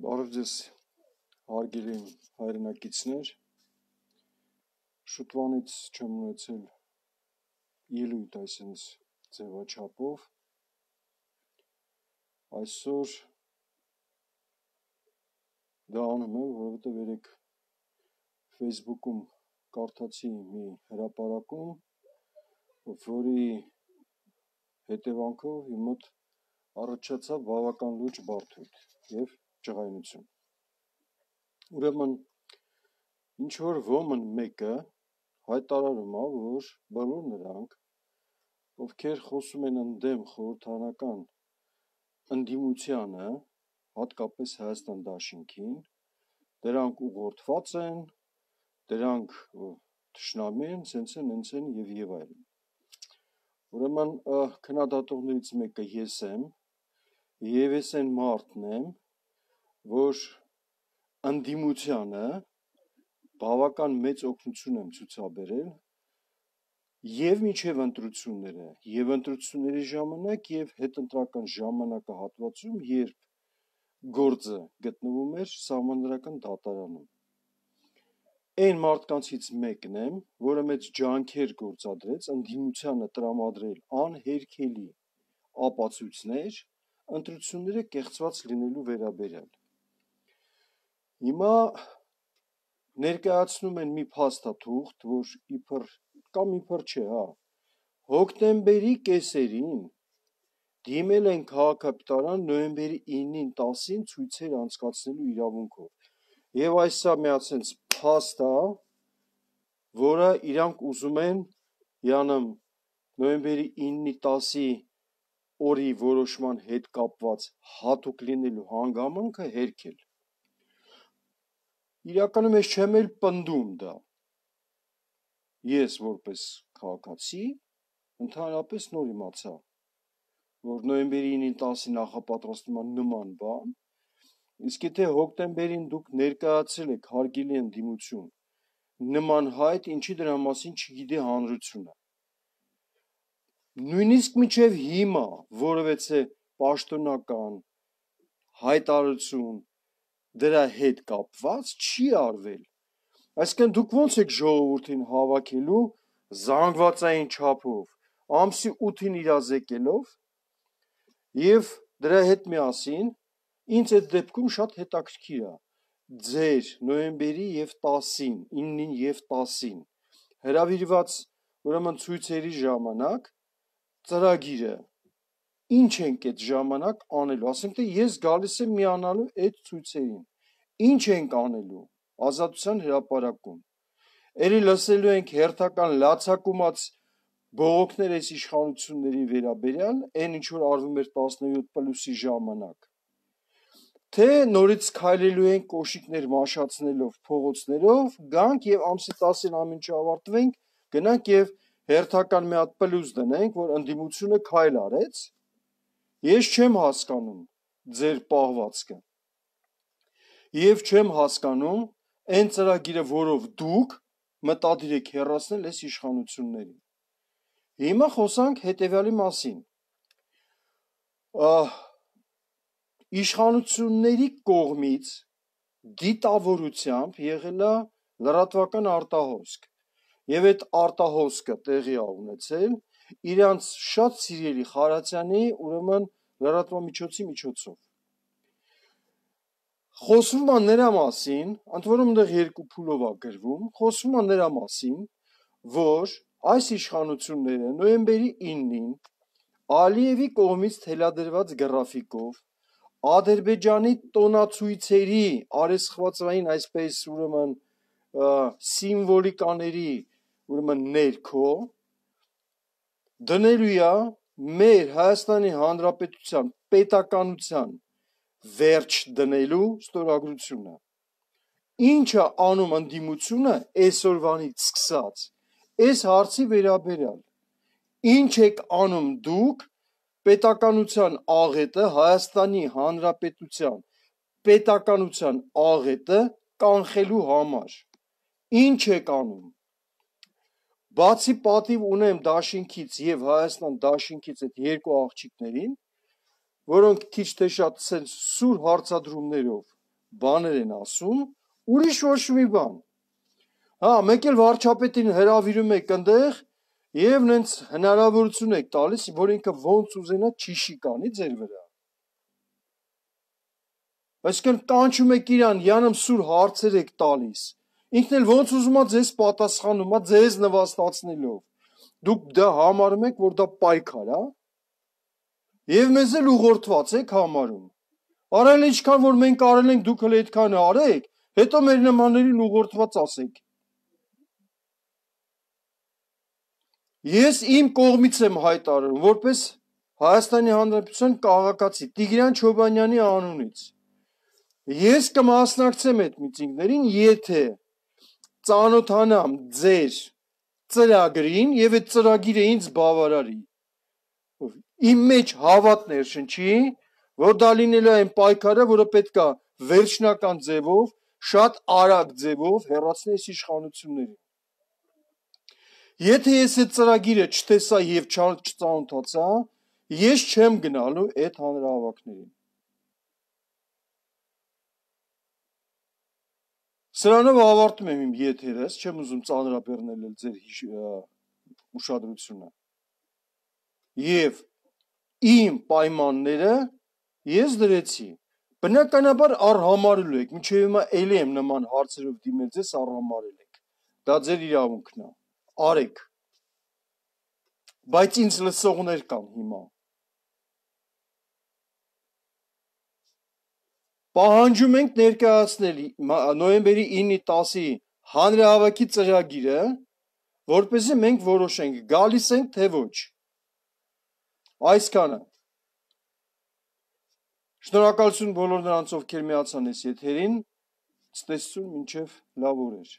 Բարև ձեզ հարգելի հայրենակիցներ։ Շուտվանից չեմ ունեցել ելույթ այսպես ձևաչափով։ Այսօր դա անում եմ, որովհետև երեք Facebook-ում կարդացի մի հրապարակում, որի հետևանքով իմ մոտ առաջացավ բավական լուրջ բարդույթ եւ ջղայնություն։ Ուրեմն ինչ որ ոմն մեկը հայտարարում է, որ բոլոր նրանք, ովքեր խոսում են ընդդեմ խորհրդանական ընդդիմությանը, հատկապես Հայաստան դաշինքին, դրանք ուղղորդված են, դրանք ճշնամի են, սենց են, հենց են եւ եւ այլն։ Ուրեմն քննադատողներից մեկը ես եմ, եւ ես այն մարդն եմ, որ ընդդիմությանը բավական մեծ օգնություն եմ ցուցաբերել եւ միջև ընտրությունները, եւ ընտրությունների ժամանակ եւ հետընտրական ժամանակահատվածում, երբ գործը գտնվում էր համանրական դատարանում։ Այն մարդկանցից մեկն եմ, որը մեծ ջանքեր գործադրեց ընդդիմությանը տրամադրել անհերքելի ապացույցներ ընտրությունները կեղծված լինելու վերաբերյալ Հիմա ներկայացնում են մի փաստաթուղթ, որ իբր կամ իբր չէ, հա, հոկտեմբերի կեսերին դիմել են քաղաքապետարան նոյեմբերի 9-ին 10-ին ցույցեր անցկացնելու իրավունքով։ Եվ այս սա մի ասենց փաստ է, որը իրանք ուզում են յանում նոյեմբերի 9-ի 10-ի օրի որոշման հետ կապված հատուկ լինելու հանգամանքը հերքել իրականում ես չեմ էլ պնդում դա։ Ես որպես քաղաքացի ընդհանրապես նոր իմացա, որ նոյեմբերի 9-ին 10-ի նախապատրաստման նման բան, իսկ եթե հոկտեմբերին դուք ներկայացրել եք հարգելի ընդդիմություն, նման հայտ ինչի դրա մասին չգիտի հանրությունը։ Նույնիսկ միջև հիմա որևէ պաշտոնական հայտարարություն դրա հետ կապված չի արվել։ Այսինքն դուք ո՞նց եք ժողովրդին հավաքելու զանգվածային չափով ամսի 8-ին իրազեկելով եւ դրա հետ միասին ինձ այդ դեպքում շատ հետաքրքիր է ձեր նոյեմբերի եւ 10-ին, 9-ին եւ 10-ին հրավիրված ուրեմն ցույցերի ժամանակ ծրագիրը Ինչ ենք այդ ժամանակ անելու։ Ասենք թե ես գալիս եմ միանալու այդ ցույցերին։ Ինչ ենք անելու ազատության հրապարակում։ Երի լսելու ենք հերթական լացակումած բողոքներ այս իշխանությունների վերաբերյալ, այն ինչ որ արվում էր 17 պլյուսի ժամանակ։ Թե նորից քայլելու են կոշիկներ մաշացնելով փողոցներով, գանք եւ ամսի 10-ին ամեն ինչ ավարտվենք, գնանք եւ հերթական մի հատ պլյուս դնենք, որ ընդդիմությունը քայլ արեց, Ես չեմ հասկանում ձեր պահվածքը։ Եվ չեմ հասկանում այն ծրագիրը, որով դուք մտադիր եք հերացնել այս իշխանություններին։ Հիմա խոսանք հետևյալի մասին։ Ահ իշխանությունների կողմից դիտավորությամբ եղել է լրատվական արտահոսք։ Եվ այդ արտահոսքը տեղի ունեցել իրանց շատ սիրելի Խարացյանի ուրեմն լրատվամիջոցի միջոցով։ Խոսվում է նրա մասին, ընդ որում դեռ երկու փուլով է գրվում, խոսվում է նրա մասին, որ այս իշխանությունները նոյեմբերի 9-ին Ալիևի կողմից թելադրված գրաֆիկով Ադրբեջանի տոնացույցերի արեսխվածային այսպես ուրեմն սիմվոլիկաների ուրեմն ներքո դնելու է մեր Հայաստանի Հանրապետության պետականության վերջ դնելու ստորագրությունը։ Ինչը անում ընդդիմությունը այսօրվանից սկսած, այս հարցի վերաբերյալ։ Ինչ եք անում դուք պետականության աղետը Հայաստանի Հանրապետության պետականության աղետը կանխելու համար։ Ինչ եք անում։ Բացի պատիվ ունեմ Դաշինքից եւ Հայաստան Դաշինքից այդ երկու աղջիկներին, որոնք քիչ թե շատ ցենց սուր հարցադրումներով բաներ են ասում, ուրիշ ոչ մի բան։ Հա, մեկ էլ վարչապետին հրավիրում եք այնտեղ եւ նենց հնարավորություն եք տալիս, որ ինքը ոնց ուզենա ճիշի կանի ձեր վրա։ Այսինքն տանջում եք իրան, յանամ սուր հարցեր եք տալիս։ Ինքն էլ ոնց ուզում է ձեզ պատասխանում, ա ձեզ նվաստացնելով։ Դուք դա համարում եք, որ դա պայքար է։ Եվ մեզ էլ ուղղորդված եք համարում։ Արել ինչքան որ մենք արել ենք, դուք հենց այդքանը արեք, հետո մեր նմաններին ուղղորդված ասեք։ Ես իմ կողմից եմ հայտարարում, որպես Հայաստանի Հանրապետության քաղաքացի Տիգրան Չոբանյանի անունից։ Ես կմասնակցեմ այդ միտինգներին, եթե ծանոթանամ ձեր ծրագրին եւ այդ ծրագիրը ինձ բավարարի։ Իմ մեջ հավատն էր շնչի, որ դա լինելու այն պայքարը, որը պետքա վերջնական ձևով, շատ արագ ձևով հեռացնես իշխանություններին։ Եթե ես այդ ծրագիրը չտեսա եւ չծանոթացա, ես չեմ գնալու այդ հանրահավաքներին։ Սրանով ավարտում եմ իմ եթերս, չեմ ուզում ծանրաբեռնել ձեր ուշադրությունը։ Եվ իմ պայմանները ես դրեցի։ Բնականաբար առհամարելու եք, միջև հիմա ելի եմ նման հարցերով դիմել ձեզ առհամարել եք։ Դա ձեր իրավունքն է։ Արեք։ Բայց ինձ լսողներ կան հիմա։ պահանջում ենք ներկայացնել նոյեմբերի 9-ի 10-ի հանրահավաքի ծրագիրը, որպեսզի մենք որոշենք գալիս ենք թե ոչ։ Այսքանը։ Շնորհակալություն բոլոր նրանց, ովքեր միացան այս եթերին։ Ցտեսություն ոչ լավ օրեր։